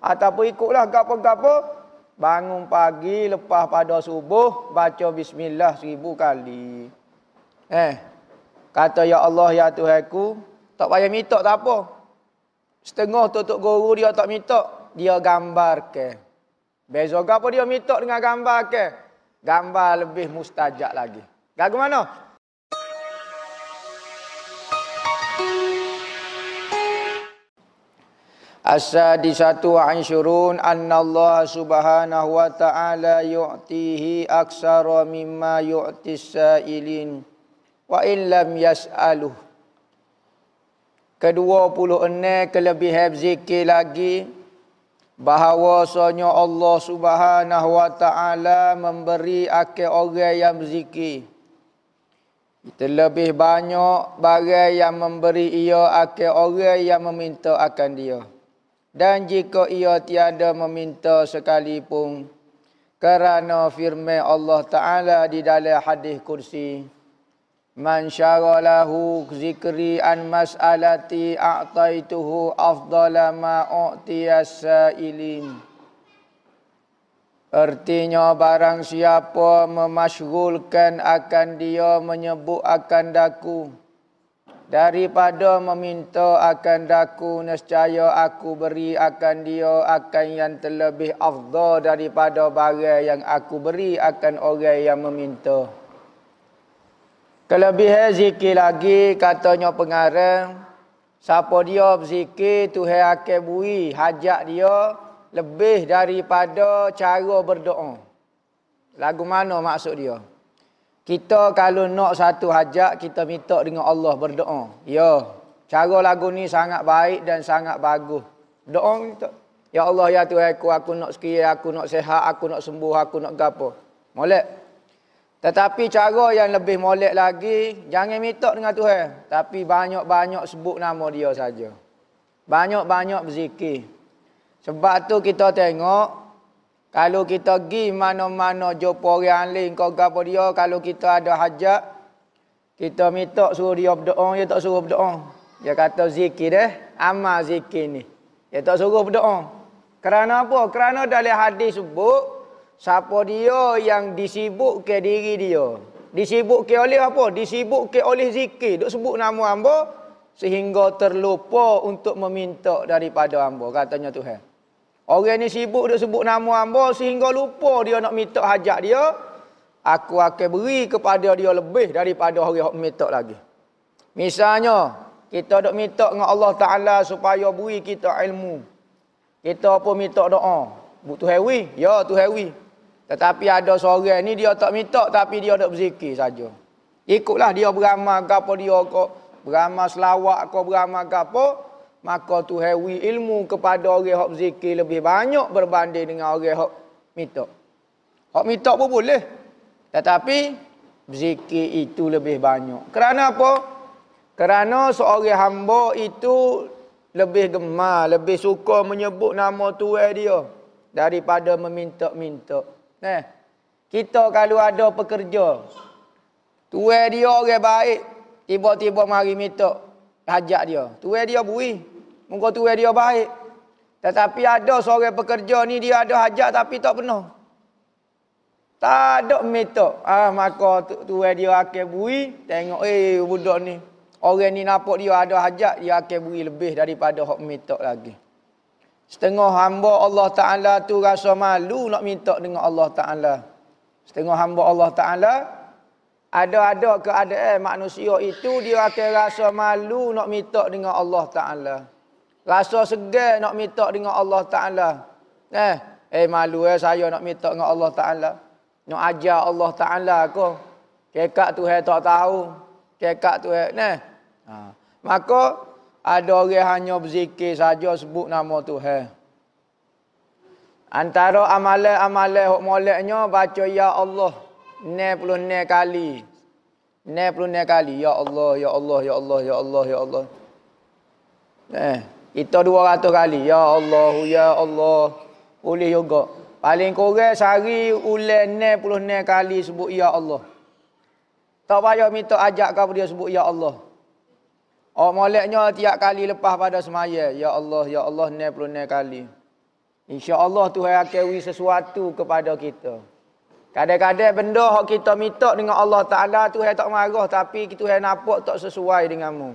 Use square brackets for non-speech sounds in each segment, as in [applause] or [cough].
ataupun ah, ikutlah gapo-gapo bangun pagi lepas pada subuh baca bismillah seribu kali eh kata ya Allah ya Tuhanku tak payah minta tak apa setengah tutup guru dia tak minta dia gambar ke? Beza apa dia minta dengan gambar ke? Gambar lebih mustajak lagi. Gagu mana? As-sadi satu wa ansyurun anna subhanahu wa ta'ala yu'tihi aksara mimma yu'tis sa'ilin wa illam yas'aluh. Kedua puluh enek kelebihan zikir lagi bahawa bahawasanya Allah subhanahu wa ta'ala memberi ake orang yang berzikir. Kita lebih banyak bagai yang memberi ia akhir orang yang meminta akan dia. Dia dan jika ia tiada meminta sekalipun kerana firman Allah Taala di dalam hadis kursi man syaralahu zikri an mas'alati a'taituhu afdala ma sa'ilin Artinya barang siapa memasyhulkan akan dia menyebut akan daku daripada meminta akan daku nescaya aku beri akan dia akan yang terlebih afdal daripada bagai yang aku beri akan orang yang meminta kelebihan zikir lagi katanya pengarang siapa dia berzikir Tuhan akan bui hajat dia lebih daripada cara berdoa lagu mana maksud dia kita kalau nak satu hajat, kita minta dengan Allah berdoa. Ya, cara lagu ni sangat baik dan sangat bagus. Doa minta. Ya Allah, ya Tuhan aku, aku nak sekiranya, aku nak sehat, aku nak sembuh, aku nak gapo. Molek. Tetapi cara yang lebih molek lagi, jangan minta dengan Tuhan. Tapi banyak-banyak sebut nama dia saja. Banyak-banyak berzikir. Sebab tu kita tengok, kalau kita pergi mana-mana jumpa orang lain kau gapo dia, kalau kita ada hajat kita minta suruh dia berdoa, dia tak suruh berdoa. Dia kata zikir deh, amal zikir ni. Dia tak suruh berdoa. Kerana apa? Kerana dalam hadis sebut siapa dia yang disibuk ke diri dia. Disibuk ke oleh apa? Disibuk ke oleh zikir. Duk sebut nama hamba sehingga terlupa untuk meminta daripada hamba katanya Tuhan. Orang ni sibuk dia sebut nama hamba sehingga lupa dia nak minta hajat dia. Aku akan beri kepada dia lebih daripada orang yang minta lagi. Misalnya, kita dok minta dengan Allah Ta'ala supaya beri kita ilmu. Kita pun minta doa. Butuh hewi? Ya, tu hewi. Tetapi ada seorang ni dia tak minta tapi dia dok berzikir saja. Ikutlah dia beramal apa dia kok. Beramal selawat kok beramal apa maka tu hewi ilmu kepada orang yang zikir lebih banyak berbanding dengan orang yang mitok. Hok mitok pun boleh. Tetapi zikir itu lebih banyak. Kerana apa? Kerana seorang hamba itu lebih gemar, lebih suka menyebut nama Tuhan dia daripada meminta-minta. Nah. Kita kalau ada pekerja Tuai dia orang baik Tiba-tiba mari minta Hajak dia Tuai dia buih Muka Tuhan dia baik. Tetapi ada seorang pekerja ni dia ada hajat tapi tak penuh. Tak ada meta. Ah, maka Tuhan dia akan bui. Tengok eh hey, budak ni. Orang ni nampak dia ada hajat. Dia akan bui lebih daripada hak meta lagi. Setengah hamba Allah Ta'ala tu rasa malu nak minta dengan Allah Ta'ala. Setengah hamba Allah Ta'ala. Ada-ada keadaan manusia itu dia akan rasa malu nak minta dengan Allah Ta'ala. Rasa segar nak minta dengan Allah Ta'ala. Eh, eh malu eh saya nak minta dengan Allah Ta'ala. Nak ajar Allah Ta'ala aku. Kekak tu saya tak tahu. Kekak tu saya. Nah. Ha. Maka ada orang hanya berzikir saja sebut nama tu. Ha. Antara amalan-amalan yang moleknya baca Ya Allah. Ne puluh ne kali. Ne puluh ne kali. Ya Allah, Ya Allah, Ya Allah, Ya Allah, Ya Allah. Ya Allah. Eh. Kita ratus kali. Ya Allah, ya Allah. Boleh juga. Paling kurang sehari ulang 99 kali sebut ya Allah. Tak payah minta ajak kau dia sebut ya Allah. Oh moleknya tiap kali lepas pada semaya. Ya Allah, ya Allah puluh 99 kali. Insya InsyaAllah Tuhan kewi sesuatu kepada kita. Kadang-kadang benda yang kita minta dengan Allah Ta'ala, Tuhan tak marah. Tapi kita Tuhan nampak tak sesuai denganmu. mu.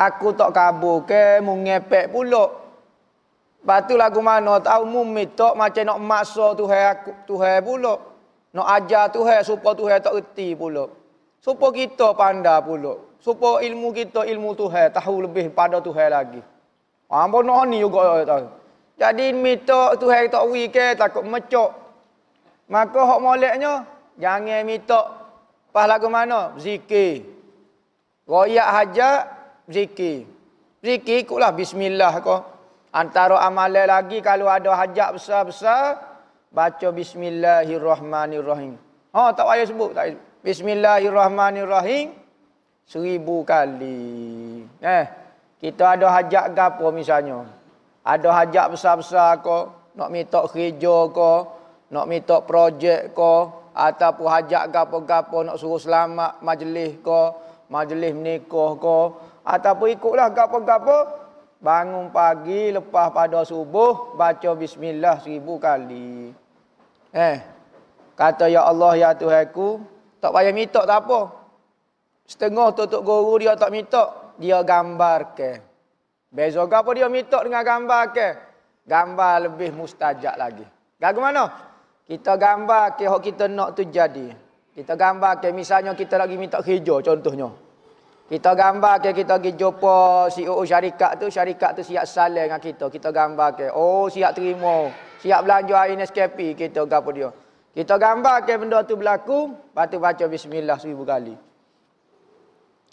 Aku tak kabur ke, mu ngepek pula. Lepas tu lagu mana tahu mu mitok macam nak maksa Tuhan aku, Tuhan pula. Nak ajar Tuhan supaya Tuhan tak reti pula. Supaya kita pandai pula. Supaya ilmu kita ilmu Tuhan tahu lebih pada Tuhan lagi. Ha, Ambo noni juga ya, tahu. Jadi mitok Tuhan tak wi ke takut mecok. Maka hok moleknya jangan mitok pas lagu mana? Zikir. Royak hajat zikir. Zikir ikutlah bismillah kau. Antara amalan lagi kalau ada hajat besar-besar baca bismillahirrahmanirrahim. Ha tak payah sebut tak bismillahirrahmanirrahim seribu kali. Eh kita ada hajat gapo misalnya. Ada hajat besar-besar kau nak minta kerja kau, nak minta projek kau ataupun hajat gapo-gapo nak suruh selamat majlis kau, majlis nikah kau, Ataupun ah, ikutlah gapo-gapo bangun pagi lepas pada subuh baca bismillah seribu kali. Eh. Kata ya Allah ya Tuhanku, tak payah minta tak apa. Setengah tutup guru dia tak minta, dia gambar ke. Bezo gapo dia minta dengan gambar ke? Gambar lebih mustajab lagi. Gak mana? Kita gambar ke hok kita nak tu jadi. Kita gambar ke misalnya kita lagi minta hijau contohnya. Kita gambar ke kita pergi jumpa CEO syarikat tu, syarikat tu siap salah dengan kita. Kita gambar ke, oh siap terima. Siap belanja hari ini SKP kita gapo dia. Kita gambar ke benda tu berlaku, patu baca bismillah seribu kali.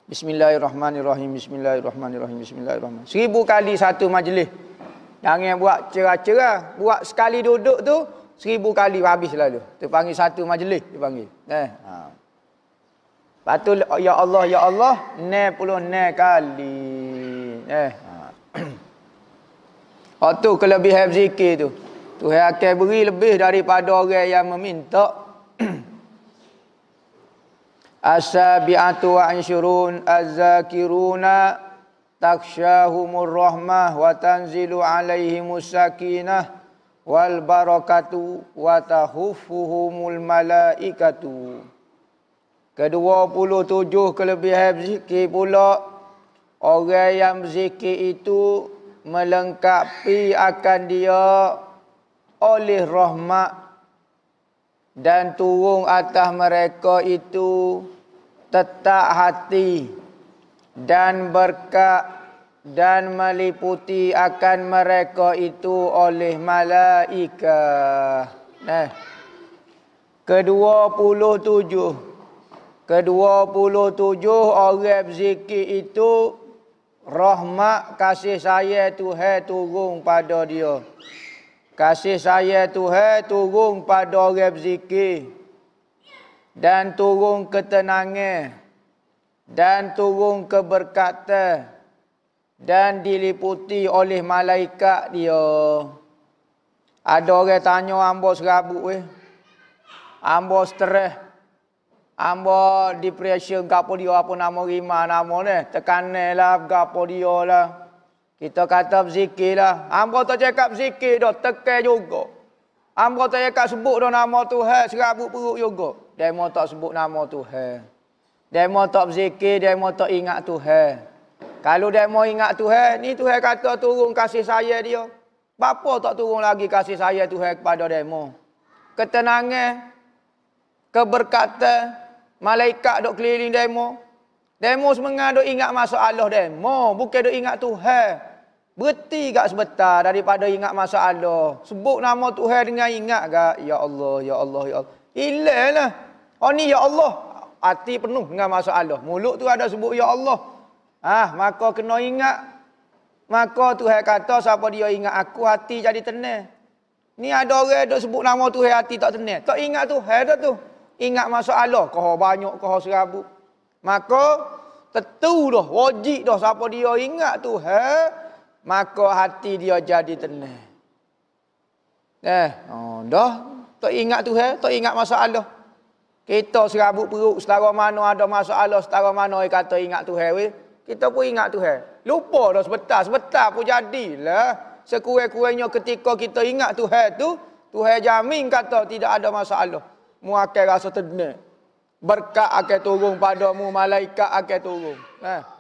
Bismillahirrahmanirrahim, bismillahirrahmanirrahim, bismillahirrahmanirrahim. Seribu kali satu majlis. Jangan buat cerah-cerah, buat sekali duduk tu, seribu kali habis lalu. Terpanggil satu majlis, dipanggil. Eh, ha. Lepas Ya Allah, Ya Allah, ne puluh ne kali. Eh. Ha. Lepas tu, kelebihan zikir tu. Tuhan akan beri lebih daripada orang yang meminta. [clears throat] As-sabi'atu wa'insyurun az-zakiruna takshahumur rahmah wa tanzilu alaihimus sakinah wal barakatu wa tahuffuhumul malaikatu. malaikatu ke-27 kelebihan zikir pula orang yang zikir itu melengkapi akan dia oleh rahmat dan turun atas mereka itu tetap hati dan berkat dan meliputi akan mereka itu oleh malaikat. Nah. Kedua puluh tujuh. Kedua puluh tujuh orang berzikir itu rahmat kasih saya Tuhan turun pada dia. Kasih saya Tuhan turun pada orang berzikir dan turun ketenangan dan turun keberkatan dan diliputi oleh malaikat dia. Ada orang tanya ambo serabut eh. Ambo stres. Ambo di pressure gapo dia apa nama rima nama ni. Tekanilah gapo dia lah. Kita kata berzikir lah. Ambo tak cakap berzikir dah. Tekan juga. Ambo tak cakap sebut dah nama tu. Hey, serabut perut juga. Demo tak sebut nama tu. Demo tak berzikir. Demo tak ingat tu. Kalau demo ingat tu. ni tu kata turun kasih saya dia. Bapa tak turun lagi kasih saya tu hey, kepada demo. Ketenangan. Keberkatan. Malaikat dok keliling demo. Demo semua duk ingat masa Allah demo. Bukan dok ingat Tuhan. Berhenti gak sebentar daripada ingat masa Allah. Sebut nama Tuhan dengan ingat gak. Ya Allah, Ya Allah, Ya Allah. Ilah lah. Oh ni Ya Allah. Hati penuh dengan masa Allah. Mulut tu ada sebut Ya Allah. Ah, maka kena ingat. Maka Tuhan kata siapa dia ingat aku hati jadi tenang. Ni ada orang dok sebut nama Tuhan hati tak tenang. Tak ingat Tuhan tu. Ingat masalah kau banyak kau serabut. Maka tentu dah wajib dah siapa dia ingat tu ha? maka hati dia jadi tenang. Eh, oh, dah tak ingat tu ha? tak ingat masalah. Kita serabut perut setara mana ada masalah setara mana dia kata ingat tu hai Kita pun ingat tu hai. Lupa dah sebentar, sebentar pun jadilah. Sekurang-kurangnya ketika kita ingat tu hai tu, Tuhan jamin kata tidak ada masalah mu akan rasa terdengar. Berkat akan turun padamu, malaikat akan turun. Ha. Eh.